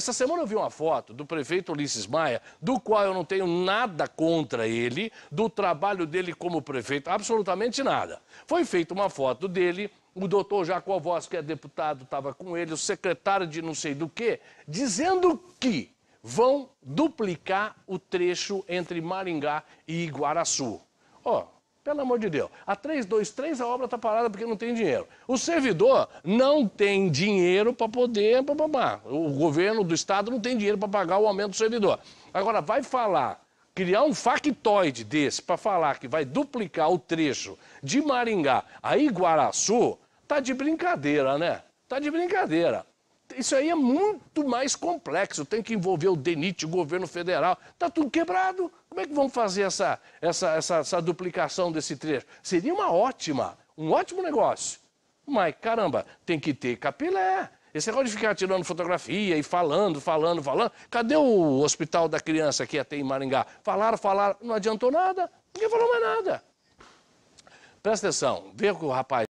Essa semana eu vi uma foto do prefeito Ulisses Maia, do qual eu não tenho nada contra ele, do trabalho dele como prefeito, absolutamente nada. Foi feita uma foto dele, o doutor Jacó Voz, que é deputado, estava com ele, o secretário de não sei do que, dizendo que vão duplicar o trecho entre Maringá e Iguaraçu. Ó, oh, pelo amor de Deus. A 323 a obra está parada porque não tem dinheiro. O servidor não tem dinheiro para poder. Pá, pá, O governo do Estado não tem dinheiro para pagar o aumento do servidor. Agora, vai falar, criar um factoide desse para falar que vai duplicar o trecho de Maringá a Iguaraçu, tá de brincadeira, né? Tá de brincadeira. Isso aí é muito mais complexo, tem que envolver o DENIT, o governo federal. Está tudo quebrado. Como é que vão fazer essa, essa, essa, essa duplicação desse trecho? Seria uma ótima, um ótimo negócio. Mas, caramba, tem que ter capilé, esse negócio de ficar tirando fotografia e falando, falando, falando. Cadê o hospital da criança que até em Maringá? Falaram, falaram, não adiantou nada, ninguém falou mais nada. Presta atenção, vê o que o rapaz.